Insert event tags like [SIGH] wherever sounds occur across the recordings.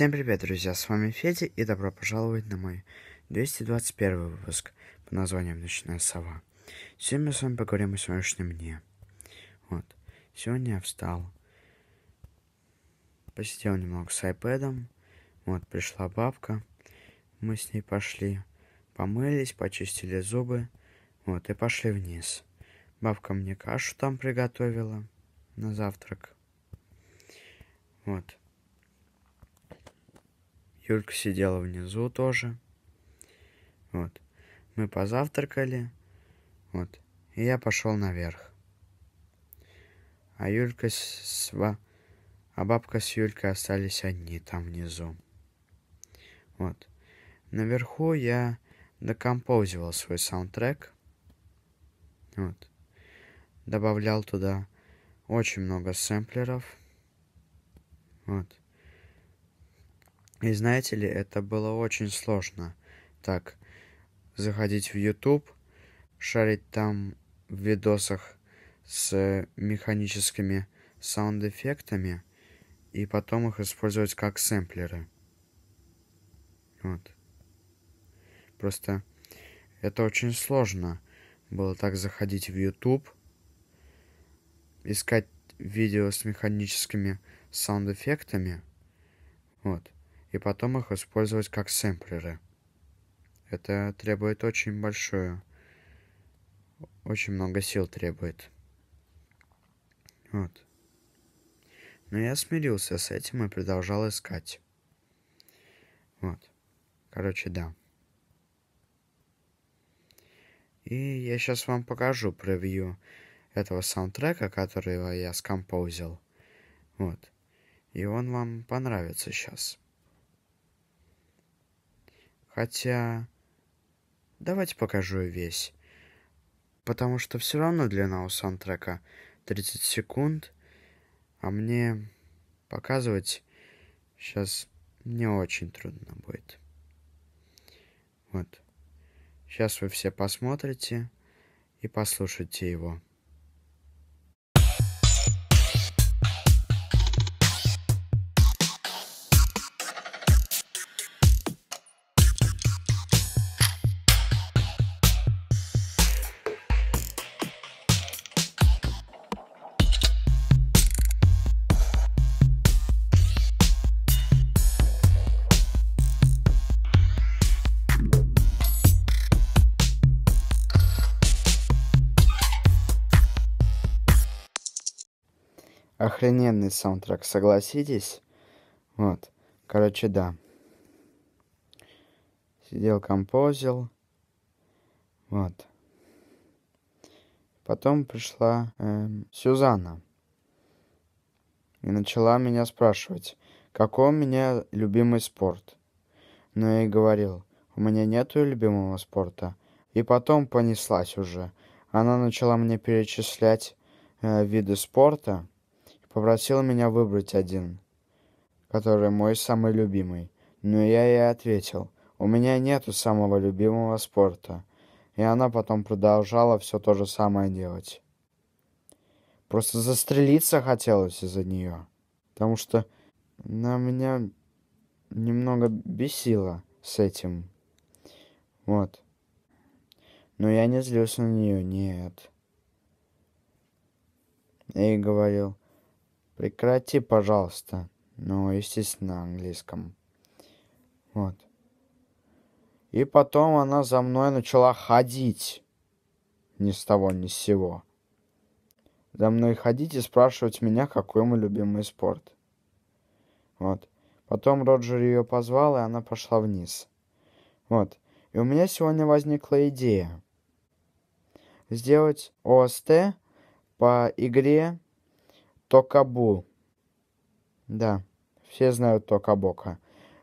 Всем привет, друзья, с вами Федя и добро пожаловать на мой 221 выпуск под названием «Ночная сова». Сегодня мы с вами поговорим о сегодняшнем дне. Вот, сегодня я встал, посидел немного с айпэдом, вот, пришла бабка, мы с ней пошли, помылись, почистили зубы, вот, и пошли вниз. Бабка мне кашу там приготовила на завтрак. Вот. Юлька сидела внизу тоже. Вот. Мы позавтракали. Вот. И я пошел наверх. А Юлька с... А бабка с Юлькой остались одни там внизу. Вот. Наверху я докомпозировал свой саундтрек. Вот. Добавлял туда очень много сэмплеров. Вот. И знаете ли, это было очень сложно. Так, заходить в YouTube, шарить там в видосах с механическими саунд-эффектами и потом их использовать как сэмплеры. Вот. Просто это очень сложно было так заходить в YouTube, искать видео с механическими саунд-эффектами. Вот и потом их использовать как сэмплеры. Это требует очень большое, очень много сил требует. Вот. Но я смирился с этим и продолжал искать. Вот. Короче, да. И я сейчас вам покажу превью этого саундтрека, которого я скомпозил. Вот. И он вам понравится сейчас. Хотя... Давайте покажу весь. Потому что все равно длина у саундтрека 30 секунд. А мне показывать сейчас не очень трудно будет. Вот. Сейчас вы все посмотрите и послушайте его. охрененный саундтрек, согласитесь? Вот. Короче, да. Сидел, композил. Вот. Потом пришла э, Сюзанна и начала меня спрашивать, какой у меня любимый спорт. Но ну, я ей говорил, у меня нету любимого спорта. И потом понеслась уже. Она начала мне перечислять э, виды спорта – попросил меня выбрать один, который мой самый любимый. Но ну, я ей ответил, у меня нету самого любимого спорта. И она потом продолжала все то же самое делать. Просто застрелиться хотелось из-за нее. Потому что на меня немного бесило с этим. Вот. Но я не злился на нее, нет. Я ей говорил, прекрати, пожалуйста. Ну, естественно, на английском. Вот. И потом она за мной начала ходить. Ни с того, ни с сего. За мной ходить и спрашивать меня, какой мой любимый спорт. Вот. Потом Роджер ее позвал, и она пошла вниз. Вот. И у меня сегодня возникла идея. Сделать ОСТ по игре Токабу. Да, все знают Токабока.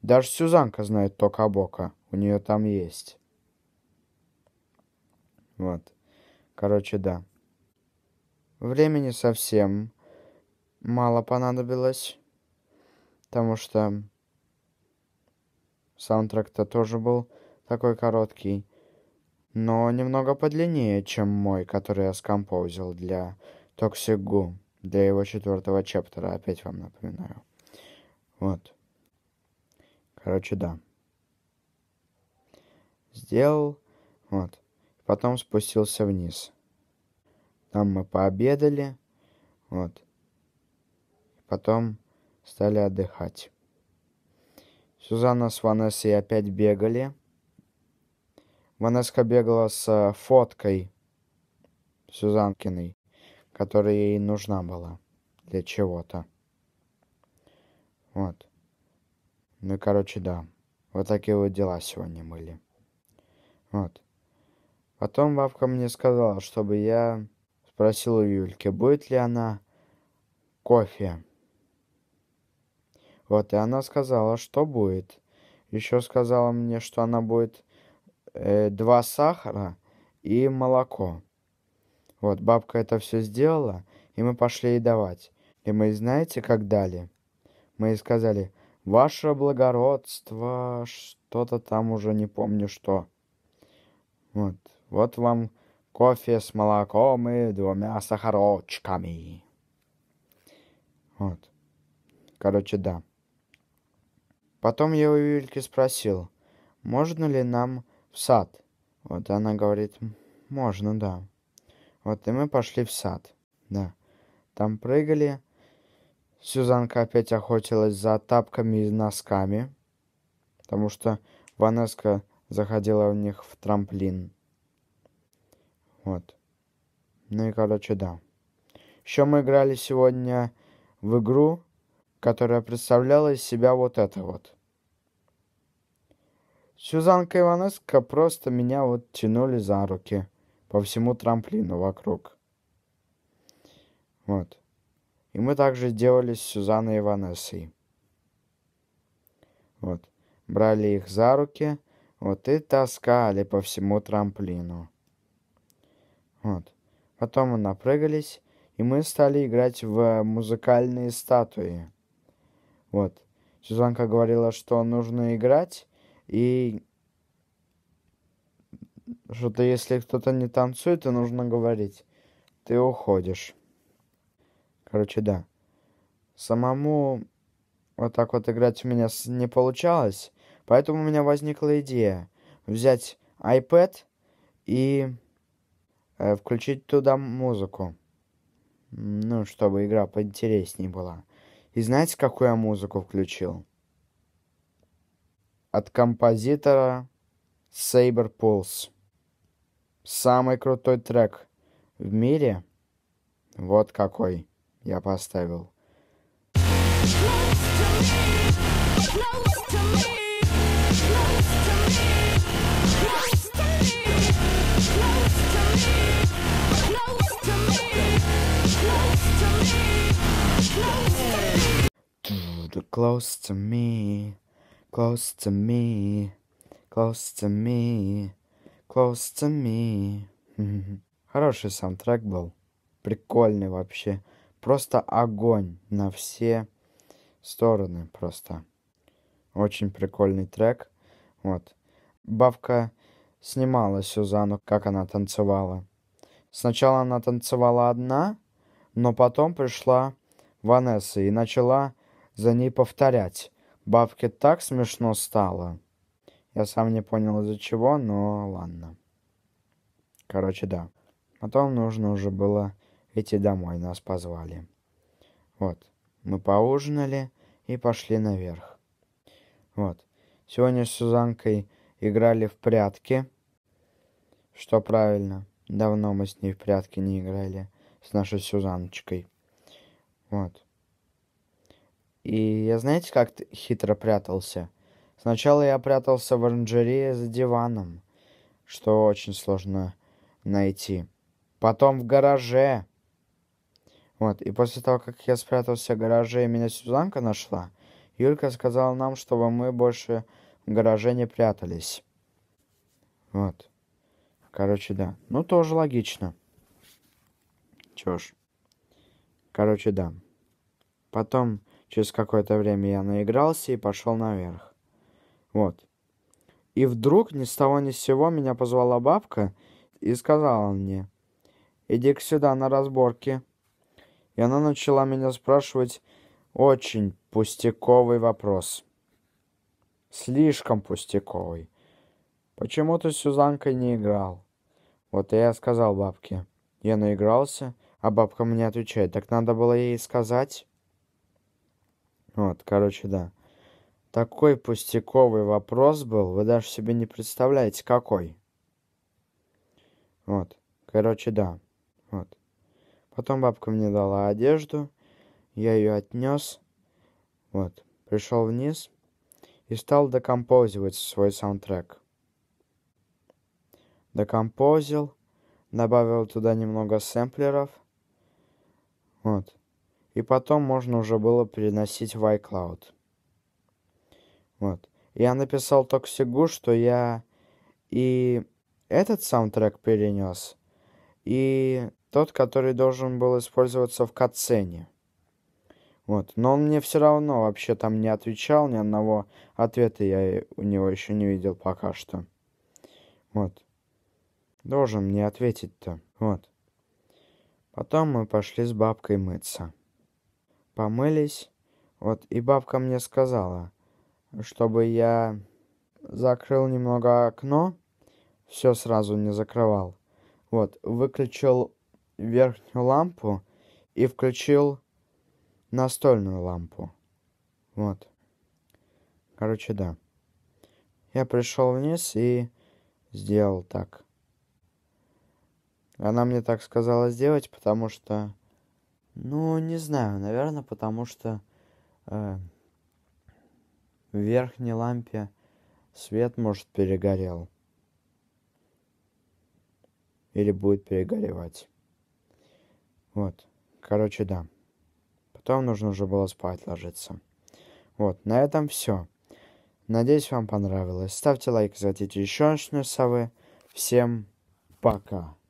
Даже Сюзанка знает Токабока. У нее там есть. Вот. Короче, да. Времени совсем мало понадобилось. Потому что саундтрек-то тоже был такой короткий. Но немного подлиннее, чем мой, который я скомпозил для Токсигу для его четвертого чаптера, опять вам напоминаю. Вот. Короче, да. Сделал. Вот. Потом спустился вниз. Там мы пообедали. Вот. Потом стали отдыхать. Сюзанна с Ванессой опять бегали. Ванесска бегала с э, фоткой Сюзанкиной которая ей нужна была для чего-то. Вот. Ну и, короче, да. Вот такие вот дела сегодня были. Вот. Потом бабка мне сказала, чтобы я спросил у Юльки, будет ли она кофе. Вот, и она сказала, что будет. Еще сказала мне, что она будет э, два сахара и молоко. Вот, бабка это все сделала, и мы пошли ей давать. И мы знаете, как дали? Мы ей сказали, ваше благородство, что-то там уже не помню что. Вот, вот вам кофе с молоком и двумя сахарочками. Вот. Короче, да. Потом я у Юльки спросил, можно ли нам в сад? Вот она говорит, можно, да. Вот, и мы пошли в сад. Да. Там прыгали. Сюзанка опять охотилась за тапками и носками. Потому что Ванеска заходила в них в трамплин. Вот. Ну и, короче, да. Еще мы играли сегодня в игру, которая представляла из себя вот это вот. Сюзанка и Ванеска просто меня вот тянули за руки – по всему трамплину вокруг. Вот. И мы также делали с Сюзанной и Ванессой. Вот. Брали их за руки, вот, и таскали по всему трамплину. Вот. Потом мы напрыгались, и мы стали играть в музыкальные статуи. Вот. Сюзанка говорила, что нужно играть, и что-то если кто-то не танцует, то нужно говорить. Ты уходишь. Короче, да. Самому вот так вот играть у меня не получалось. Поэтому у меня возникла идея взять iPad и э, включить туда музыку. Ну, чтобы игра поинтереснее была. И знаете, какую я музыку включил? От композитора Saber Pulse. Самый крутой трек в мире. Вот какой я поставил. Close to me, close to me, close to me. Close to me. [LAUGHS] Хороший саундтрек был. Прикольный вообще. Просто огонь на все стороны просто. Очень прикольный трек. Вот. Бабка снимала Сюзанну, как она танцевала. Сначала она танцевала одна, но потом пришла Ванесса и начала за ней повторять. Бабке так смешно стало. Я сам не понял из-за чего, но ладно. Короче, да. Потом нужно уже было идти домой, нас позвали. Вот, мы поужинали и пошли наверх. Вот, сегодня с Сюзанкой играли в прятки. Что правильно, давно мы с ней в прятки не играли, с нашей Сюзаночкой. Вот. И я знаете, как хитро прятался – Сначала я прятался в оранжерее за диваном, что очень сложно найти. Потом в гараже. Вот, и после того, как я спрятался в гараже, и меня Сюзанка нашла, Юлька сказала нам, чтобы мы больше в гараже не прятались. Вот. Короче, да. Ну, тоже логично. Чё ж. Короче, да. Потом, через какое-то время я наигрался и пошел наверх. Вот. И вдруг ни с того ни с сего меня позвала бабка и сказала мне, иди-ка сюда на разборке. И она начала меня спрашивать очень пустяковый вопрос. Слишком пустяковый. Почему ты с Сюзанкой не играл? Вот я сказал бабке. Я наигрался, а бабка мне отвечает, так надо было ей сказать. Вот, короче, да. Такой пустяковый вопрос был, вы даже себе не представляете, какой. Вот, короче, да, вот. Потом бабка мне дала одежду, я ее отнес, вот, пришел вниз и стал докомпозивать свой саундтрек. Докомпозил, добавил туда немного сэмплеров, вот. И потом можно уже было переносить в iCloud. Вот. Я написал Токсигу, что я и этот саундтрек перенес, и тот, который должен был использоваться в катсцене. Вот. Но он мне все равно вообще там не отвечал, ни одного ответа я у него еще не видел пока что. Вот. Должен мне ответить-то. Вот. Потом мы пошли с бабкой мыться. Помылись. Вот и бабка мне сказала, чтобы я закрыл немного окно, все сразу не закрывал. Вот, выключил верхнюю лампу и включил настольную лампу. Вот. Короче, да. Я пришел вниз и сделал так. Она мне так сказала сделать, потому что... Ну, не знаю, наверное, потому что... Э, в верхней лампе свет, может, перегорел. Или будет перегоревать. Вот. Короче, да. Потом нужно уже было спать ложиться. Вот, на этом все. Надеюсь, вам понравилось. Ставьте лайк, если хотите еще что совы. Всем пока.